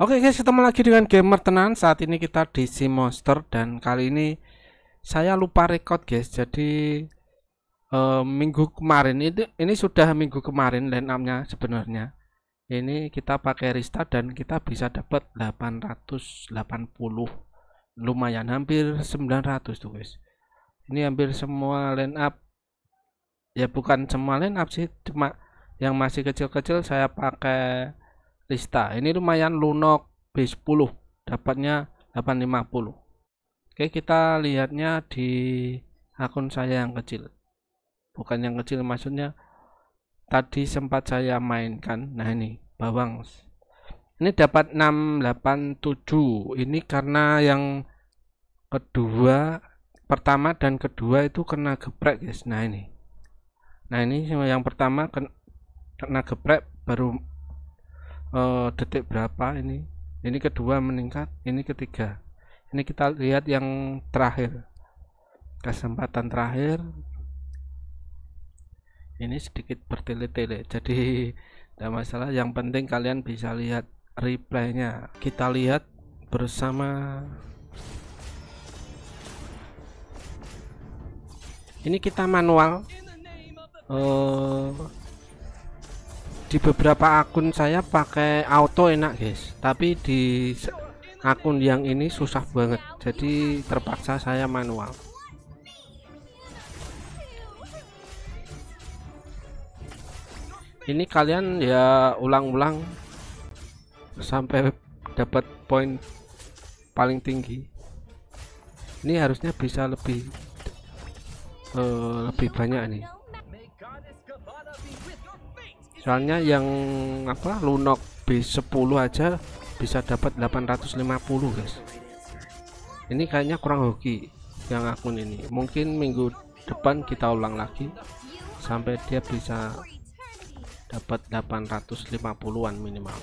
Oke okay guys, ketemu lagi dengan gamer tenan. Saat ini kita di si Monster dan kali ini saya lupa record guys. Jadi uh, minggu kemarin itu ini sudah minggu kemarin line sebenarnya. Ini kita pakai restart dan kita bisa dapat 880. Lumayan hampir 900 tuh guys. Ini hampir semua line up ya bukan semua line up sih, cuma yang masih kecil-kecil saya pakai Lista. Ini lumayan lunok B10 dapatnya 850. Oke, kita lihatnya di akun saya yang kecil. Bukan yang kecil maksudnya tadi sempat saya mainkan. Nah, ini bawang. Ini dapat 687. Ini karena yang kedua pertama dan kedua itu kena geprek guys nah ini nah ini yang pertama kena geprek baru uh, detik berapa ini ini kedua meningkat ini ketiga ini kita lihat yang terakhir kesempatan terakhir ini sedikit bertele-tele jadi tidak masalah yang penting kalian bisa lihat replaynya kita lihat bersama ini kita manual uh, di beberapa akun saya pakai auto enak guys tapi di akun yang ini susah banget jadi terpaksa saya manual ini kalian ya ulang-ulang sampai dapat poin paling tinggi ini harusnya bisa lebih uh, lebih banyak nih soalnya yang apa Lunok B10 aja bisa dapat 850 guys ini kayaknya kurang hoki yang akun ini mungkin minggu depan kita ulang lagi sampai dia bisa dapat 850-an minimal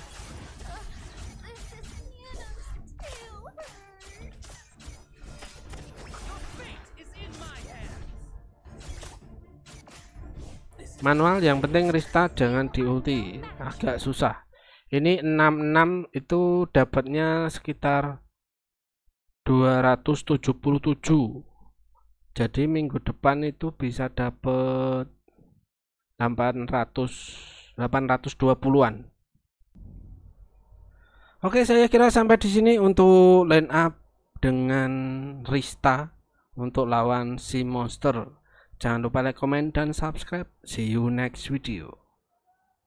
manual yang penting Rista jangan di ulti agak susah ini 66 itu dapatnya sekitar 277 jadi minggu depan itu bisa dapat 800 820-an Oke saya kira sampai di sini untuk line up dengan Rista untuk lawan si monster Jangan lupa like, comment, dan subscribe. See you next video.